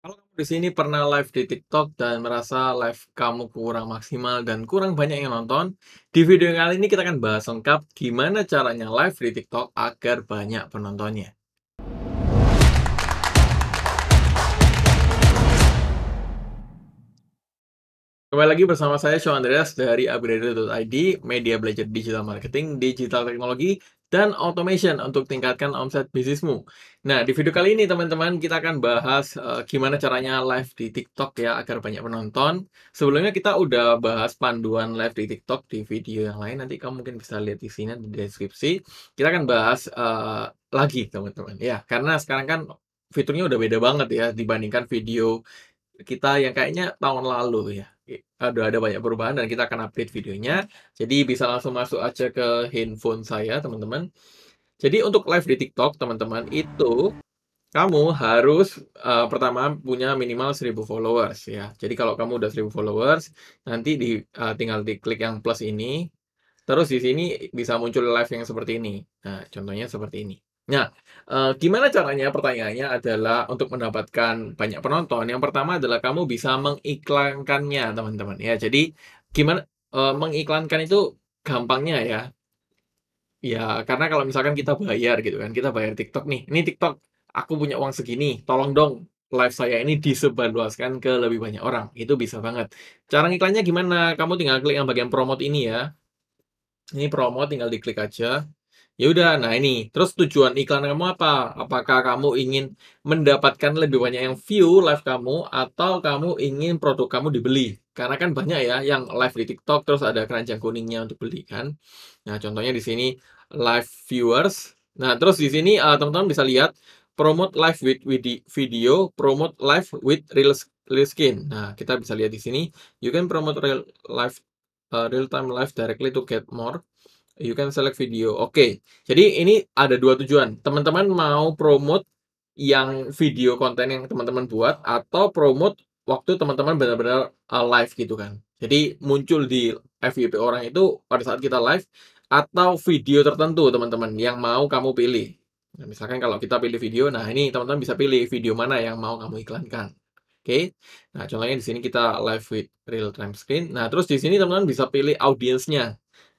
Kalau kamu di sini pernah live di TikTok dan merasa live kamu kurang maksimal dan kurang banyak yang nonton, di video yang kali ini kita akan bahas lengkap gimana caranya live di TikTok agar banyak penontonnya. Kembali lagi bersama saya, Sean Andreas dari upgrade.id, media belajar digital marketing, digital teknologi, dan automation untuk tingkatkan omset bisnismu. Nah, di video kali ini teman-teman kita akan bahas uh, gimana caranya live di TikTok ya agar banyak penonton. Sebelumnya kita udah bahas panduan live di TikTok di video yang lain. Nanti kamu mungkin bisa lihat di sini di deskripsi. Kita akan bahas uh, lagi teman-teman ya, karena sekarang kan fiturnya udah beda banget ya dibandingkan video kita yang kayaknya tahun lalu ya. Ada ada banyak perubahan dan kita akan update videonya. Jadi bisa langsung masuk aja ke handphone saya, teman-teman. Jadi untuk live di TikTok, teman-teman, itu kamu harus uh, pertama punya minimal 1000 followers ya. Jadi kalau kamu udah 1000 followers, nanti di uh, tinggal diklik yang plus ini. Terus di sini bisa muncul live yang seperti ini. Nah, contohnya seperti ini. Nah, e, gimana caranya pertanyaannya adalah untuk mendapatkan banyak penonton, yang pertama adalah kamu bisa mengiklankannya, teman-teman, ya. Jadi gimana e, mengiklankan itu gampangnya ya ya, karena kalau misalkan kita bayar gitu kan, kita bayar TikTok nih, Ini TikTok, aku punya uang segini, tolong dong live saya ini disebarluaskan ke lebih banyak orang." Itu bisa banget. Cara ngiklannya gimana? Kamu tinggal klik yang bagian promote ini ya. Ini promote tinggal diklik aja. Ya udah, nah ini. Terus tujuan iklan kamu apa? Apakah kamu ingin mendapatkan lebih banyak yang view live kamu atau kamu ingin produk kamu dibeli? Karena kan banyak ya yang live di TikTok terus ada keranjang kuningnya untuk beli kan. Nah, contohnya di sini live viewers. Nah, terus di sini eh, teman-teman bisa lihat promote live with video, promote live with real real skin. Nah, kita bisa lihat di sini you can promote real live uh, eh, real time live directly to get more You can select video. Oke. Okay. Jadi ini ada dua tujuan. Teman-teman mau promote yang video konten yang teman-teman buat atau promote waktu teman-teman benar-benar uh, live gitu kan. Jadi muncul di FYP orang itu pada saat kita live atau video tertentu teman-teman yang mau kamu pilih. Nah, misalkan kalau kita pilih video, nah ini teman-teman bisa pilih video mana yang mau kamu iklankan. Oke. Okay? Nah, contohnya di sini kita live with real time screen. Nah, terus di sini teman-teman bisa pilih audiensnya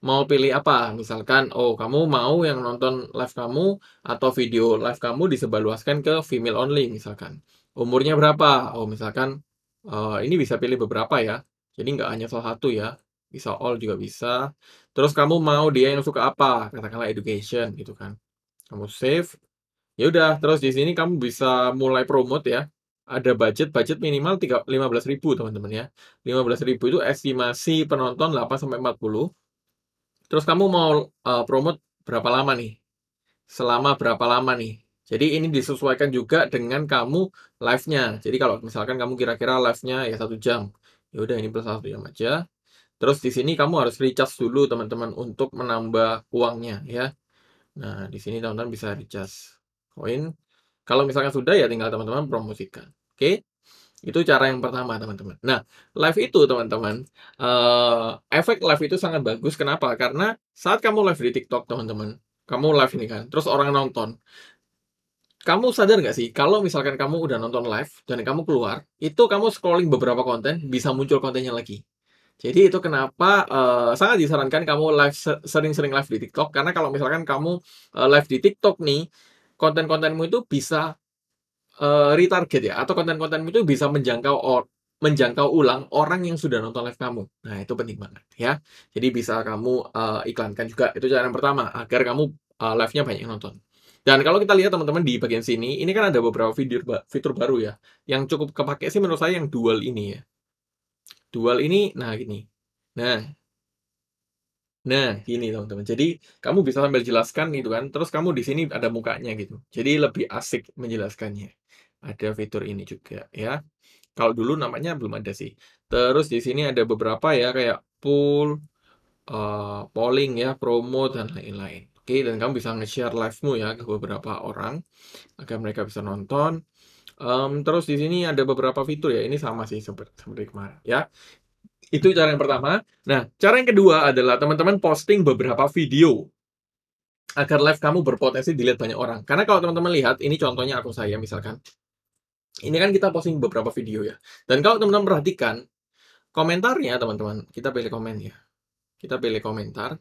mau pilih apa? Misalkan, oh kamu mau yang nonton live kamu atau video live kamu disebarluaskan ke female only misalkan. Umurnya berapa? Oh misalkan, uh, ini bisa pilih beberapa ya. Jadi nggak hanya salah satu ya. Bisa all juga bisa. Terus kamu mau dia yang suka apa? Katakanlah education gitu kan. Kamu save. Ya udah, terus di sini kamu bisa mulai promote ya ada budget budget minimal ribu teman-teman ya. ribu itu estimasi penonton 8 sampai 40. Terus kamu mau uh, promote berapa lama nih? Selama berapa lama nih? Jadi ini disesuaikan juga dengan kamu live-nya. Jadi kalau misalkan kamu kira-kira live-nya ya satu jam, ya udah ini plus satu jam aja. Terus di sini kamu harus recharge dulu teman-teman untuk menambah uangnya ya. Nah di sini teman-teman bisa recharge koin. Kalau misalkan sudah ya tinggal teman-teman promosikan. Oke. Okay? Itu cara yang pertama, teman-teman. Nah, live itu, teman-teman, uh, efek live itu sangat bagus. Kenapa? Karena saat kamu live di TikTok, teman-teman, kamu live ini kan, terus orang nonton. Kamu sadar nggak sih, kalau misalkan kamu udah nonton live dan kamu keluar, itu kamu scrolling beberapa konten, bisa muncul kontennya lagi. Jadi itu kenapa uh, sangat disarankan kamu live sering-sering live di TikTok karena kalau misalkan kamu uh, live di TikTok nih konten-kontenmu itu bisa uh, retarget ya atau konten kontenmu itu bisa menjangkau or menjangkau ulang orang yang sudah nonton live kamu. Nah, itu penting banget ya. Jadi bisa kamu uh, iklankan juga. Itu cara yang pertama agar kamu uh, live-nya banyak yang nonton. Dan kalau kita lihat teman-teman di bagian sini, ini kan ada beberapa fitur, fitur baru ya. Yang cukup kepake sih menurut saya yang dual ini ya. Dual ini, nah gini. Nah, Nah, gini teman-teman. Jadi kamu bisa sambil jelaskan gitu kan. Terus kamu di sini ada mukanya gitu. Jadi lebih asik menjelaskannya. Ada fitur ini juga ya. Kalau dulu namanya belum ada sih. Terus di sini ada beberapa ya kayak pool, uh, eh, polling ya, promo dan lain-lain. Oke, dan kamu bisa nge-share live-mu ya ke beberapa orang agar mereka bisa nonton. Um, terus di sini ada beberapa fitur ya. Ini sama sih seperti, seperti kemarin ya. Itu cara yang pertama. Nah, cara yang kedua adalah teman-teman posting beberapa video agar live kamu berpotensi dilihat banyak orang. Karena kalau teman-teman lihat, ini contohnya aku saya misalkan ini kan kita posting beberapa video ya. Dan kalau teman-teman perhatikan, komentarnya teman-teman, kita pilih komen ya. Kita pilih komentar.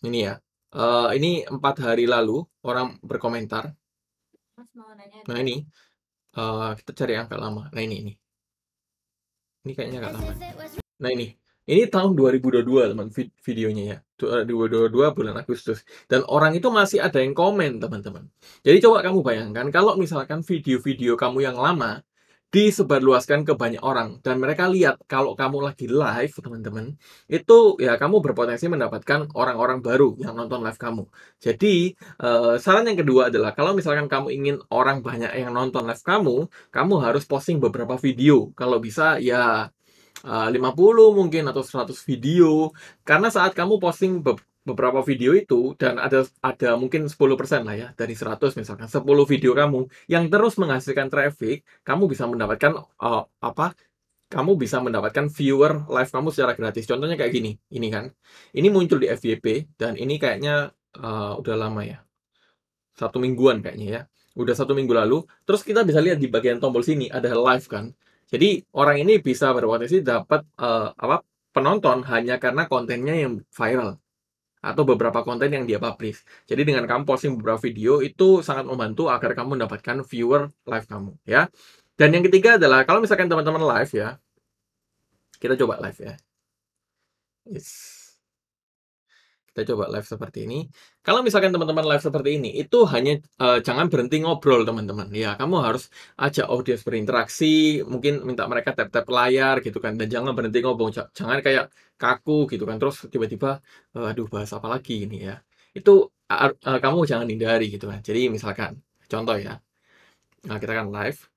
Ini ya, uh, ini empat hari lalu orang berkomentar. Nah ini, uh, kita cari yang agak lama. Nah ini, ini. Ini kayaknya agak lama. Nah ini, ini tahun 2022 teman videonya ya. 2022 eh, bulan Agustus. Dan orang itu masih ada yang komen teman-teman. Jadi coba kamu bayangkan kalau misalkan video-video kamu yang lama disebarluaskan ke banyak orang dan mereka lihat kalau kamu lagi live teman-teman itu ya kamu berpotensi mendapatkan orang-orang baru yang nonton live kamu jadi eh, saran yang kedua adalah kalau misalkan kamu ingin orang banyak yang nonton live kamu kamu harus posting beberapa video kalau bisa ya 50 eh, mungkin atau 100 video karena saat kamu posting beberapa video itu dan ada ada mungkin 10% lah ya dari 100 misalkan 10 video kamu yang terus menghasilkan traffic kamu bisa mendapatkan uh, apa kamu bisa mendapatkan viewer live kamu secara gratis contohnya kayak gini ini kan ini muncul di FYP dan ini kayaknya uh, udah lama ya satu mingguan kayaknya ya udah satu minggu lalu terus kita bisa lihat di bagian tombol sini ada live kan jadi orang ini bisa berpotensi dapat uh, apa penonton hanya karena kontennya yang viral atau beberapa konten yang dia publish. Jadi dengan kamu posting beberapa video itu sangat membantu agar kamu mendapatkan viewer live kamu ya. Dan yang ketiga adalah kalau misalkan teman-teman live ya, kita coba live ya. It's kita coba live seperti ini. Kalau misalkan teman-teman live seperti ini, itu hanya uh, jangan berhenti ngobrol teman-teman. Ya, kamu harus ajak audiens berinteraksi, mungkin minta mereka tap-tap layar gitu kan, dan jangan berhenti ngobrol jangan kayak kaku gitu kan, terus tiba-tiba, eh, aduh bahas apa lagi ini ya. Itu uh, uh, kamu jangan hindari gitu kan. Jadi misalkan, contoh ya, nah, kita kan live,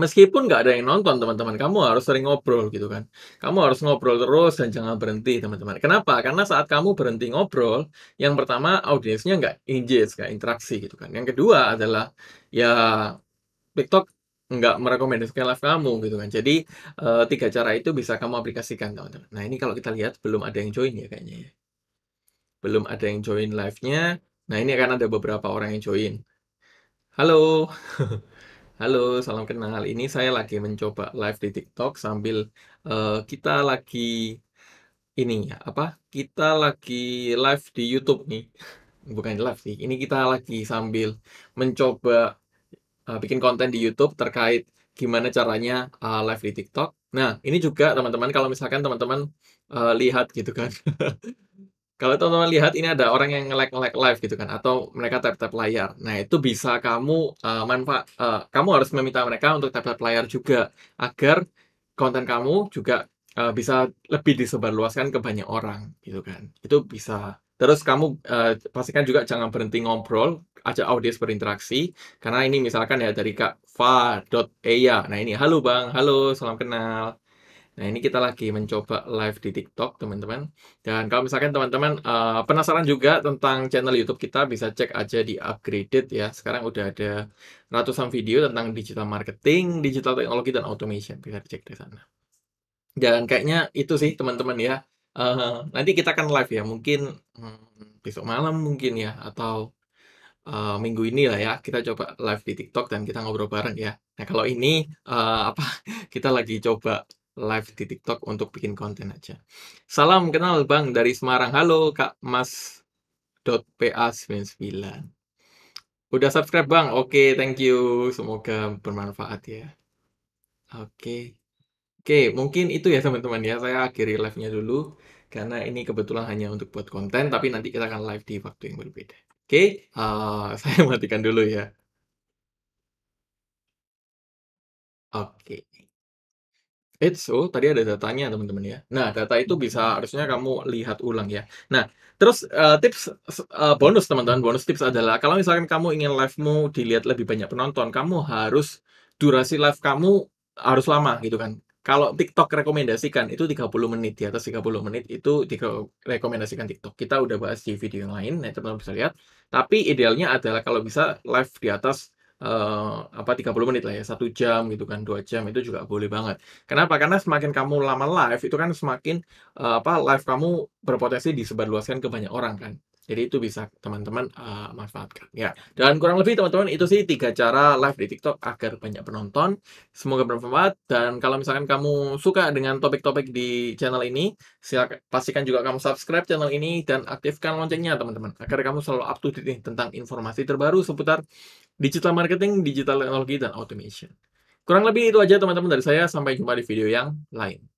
meskipun nggak ada yang nonton teman-teman kamu harus sering ngobrol gitu kan kamu harus ngobrol terus dan jangan berhenti teman-teman kenapa karena saat kamu berhenti ngobrol yang pertama audiensnya nggak engage nggak interaksi gitu kan yang kedua adalah ya TikTok nggak merekomendasikan live kamu gitu kan jadi e, tiga cara itu bisa kamu aplikasikan teman-teman nah ini kalau kita lihat belum ada yang join ya kayaknya ya belum ada yang join live-nya nah ini akan ada beberapa orang yang join halo Halo, salam kenal. Ini saya lagi mencoba live di TikTok sambil uh, kita lagi ini ya, apa? Kita lagi live di YouTube nih. Bukan live sih. Ini kita lagi sambil mencoba uh, bikin konten di YouTube terkait gimana caranya uh, live di TikTok. Nah, ini juga teman-teman kalau misalkan teman-teman uh, lihat gitu kan. Kalau teman-teman lihat ini ada orang yang nge like like live gitu kan atau mereka tap-tap layar. Nah, itu bisa kamu uh, eh, manfaat uh, eh, kamu harus meminta mereka untuk tap-tap layar juga agar konten kamu juga uh, bisa lebih disebarluaskan ke banyak orang gitu kan. Itu bisa. Terus kamu uh, pastikan juga jangan berhenti ngobrol, ajak audiens berinteraksi karena ini misalkan ya dari Kak Fa.eya. Nah, ini halo Bang, halo, salam kenal. Nah, ini kita lagi mencoba live di TikTok, teman-teman. Dan kalau misalkan teman-teman uh, penasaran juga tentang channel YouTube kita, bisa cek aja di Upgraded ya. Sekarang udah ada ratusan video tentang digital marketing, digital teknologi, dan automation. Bisa dicek di sana. Dan kayaknya itu sih, teman-teman ya. Uh, nanti kita akan live ya, mungkin hmm, besok malam mungkin ya, atau uh, minggu ini lah ya kita coba live di TikTok dan kita ngobrol bareng ya. Nah kalau ini uh, apa kita lagi coba live di TikTok untuk bikin konten aja. Salam kenal Bang dari Semarang. Halo Kak Mas .pa99. Udah subscribe Bang? Oke, okay, thank you. Semoga bermanfaat ya. Oke. Okay. Oke, okay, mungkin itu ya teman-teman ya. Saya akhiri live-nya dulu karena ini kebetulan hanya untuk buat konten tapi nanti kita akan live di waktu yang berbeda. Oke, okay, uh, saya matikan dulu ya. Oke. Okay. It's all, tadi ada datanya teman-teman ya. Nah, data itu bisa hmm. harusnya kamu lihat ulang ya. Nah, terus uh, tips uh, bonus teman-teman, bonus tips adalah kalau misalkan kamu ingin live-mu dilihat lebih banyak penonton, kamu harus durasi live kamu harus lama gitu kan. Kalau TikTok rekomendasikan itu 30 menit di atas 30 menit itu direkomendasikan TikTok. Kita udah bahas di video yang lain, teman teman-teman bisa lihat. Tapi idealnya adalah kalau bisa live di atas uh, apa 30 menit lah ya, satu jam gitu kan, dua jam itu juga boleh banget. Kenapa? Karena semakin kamu lama live itu kan semakin, uh, apa, live kamu berpotensi disebarluaskan ke banyak orang kan. Jadi itu bisa teman-teman uh, manfaatkan ya. Dan kurang lebih teman-teman itu sih tiga cara live di TikTok agar banyak penonton. Semoga bermanfaat dan kalau misalkan kamu suka dengan topik-topik di channel ini, silakan pastikan juga kamu subscribe channel ini dan aktifkan loncengnya teman-teman agar kamu selalu up to date nih tentang informasi terbaru seputar digital marketing, digital teknologi dan automation. Kurang lebih itu aja teman-teman dari saya sampai jumpa di video yang lain.